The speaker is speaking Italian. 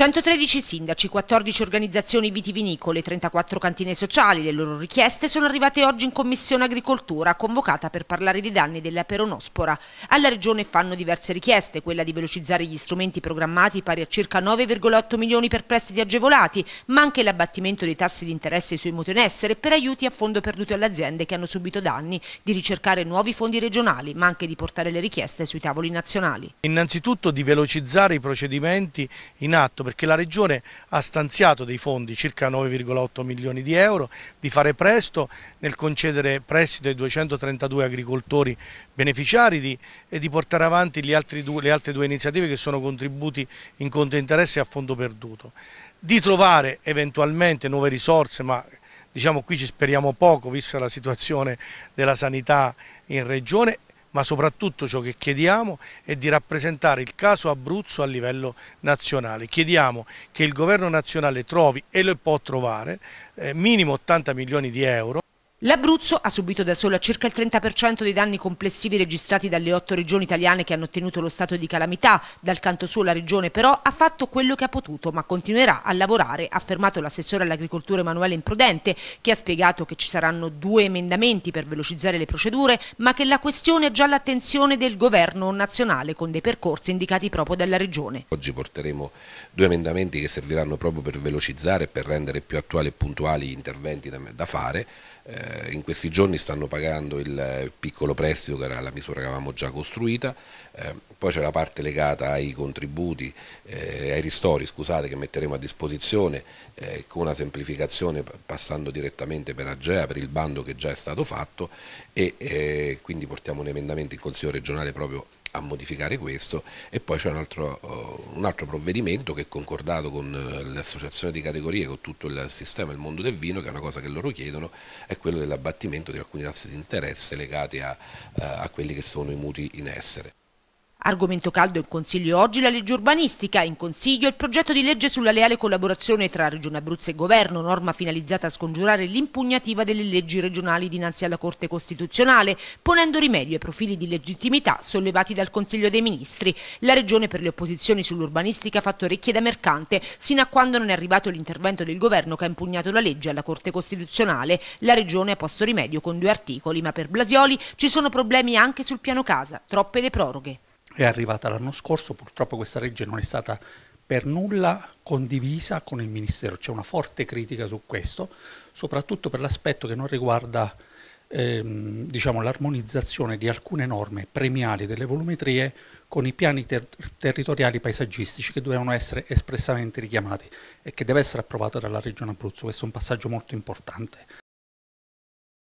113 sindaci, 14 organizzazioni vitivinicole, 34 cantine sociali, le loro richieste sono arrivate oggi in Commissione Agricoltura, convocata per parlare dei danni della peronospora. Alla Regione fanno diverse richieste, quella di velocizzare gli strumenti programmati pari a circa 9,8 milioni per prestiti agevolati, ma anche l'abbattimento dei tassi di interesse sui mutui in essere per aiuti a fondo perduto alle aziende che hanno subito danni, di ricercare nuovi fondi regionali, ma anche di portare le richieste sui tavoli nazionali. Innanzitutto di velocizzare i procedimenti in atto perché la Regione ha stanziato dei fondi, circa 9,8 milioni di euro, di fare presto nel concedere prestito ai 232 agricoltori beneficiari di, e di portare avanti due, le altre due iniziative che sono contributi in conto interesse a fondo perduto. Di trovare eventualmente nuove risorse, ma diciamo qui ci speriamo poco, vista la situazione della sanità in Regione ma soprattutto ciò che chiediamo è di rappresentare il caso Abruzzo a livello nazionale. Chiediamo che il governo nazionale trovi, e lo può trovare, eh, minimo 80 milioni di euro L'Abruzzo ha subito da sola circa il 30% dei danni complessivi registrati dalle otto regioni italiane che hanno ottenuto lo stato di calamità. Dal canto suo la regione però ha fatto quello che ha potuto ma continuerà a lavorare, ha affermato l'assessore all'agricoltura Emanuele Imprudente che ha spiegato che ci saranno due emendamenti per velocizzare le procedure ma che la questione è già all'attenzione del governo nazionale con dei percorsi indicati proprio dalla regione. Oggi porteremo due emendamenti che serviranno proprio per velocizzare e per rendere più attuali e puntuali gli interventi da fare eh, eh, in questi giorni stanno pagando il piccolo prestito che era la misura che avevamo già costruita, eh, poi c'è la parte legata ai contributi, eh, ai ristori scusate, che metteremo a disposizione eh, con una semplificazione passando direttamente per Agea, per il bando che già è stato fatto e eh, quindi portiamo un emendamento in Consiglio regionale proprio a modificare questo e poi c'è un, eh, un altro, provvedimento che è concordato con eh, l'associazione di categorie, con tutto il sistema il mondo del vino, che è una cosa che loro chiedono, è quello dell'abbattimento di alcuni tassi di interesse legati a, eh, a quelli che sono i mutui in essere. Argomento caldo in Consiglio oggi la legge urbanistica, in Consiglio il progetto di legge sulla leale collaborazione tra Regione Abruzzo e Governo, norma finalizzata a scongiurare l'impugnativa delle leggi regionali dinanzi alla Corte Costituzionale, ponendo rimedio ai profili di legittimità sollevati dal Consiglio dei Ministri. La Regione per le opposizioni sull'urbanistica ha fatto orecchie da mercante, sino a quando non è arrivato l'intervento del Governo che ha impugnato la legge alla Corte Costituzionale. La Regione ha posto rimedio con due articoli, ma per Blasioli ci sono problemi anche sul piano casa, troppe le proroghe è arrivata l'anno scorso, purtroppo questa legge non è stata per nulla condivisa con il Ministero, c'è una forte critica su questo, soprattutto per l'aspetto che non riguarda ehm, diciamo, l'armonizzazione di alcune norme premiali delle volumetrie con i piani ter territoriali paesaggistici che dovevano essere espressamente richiamati e che deve essere approvata dalla Regione Abruzzo, questo è un passaggio molto importante.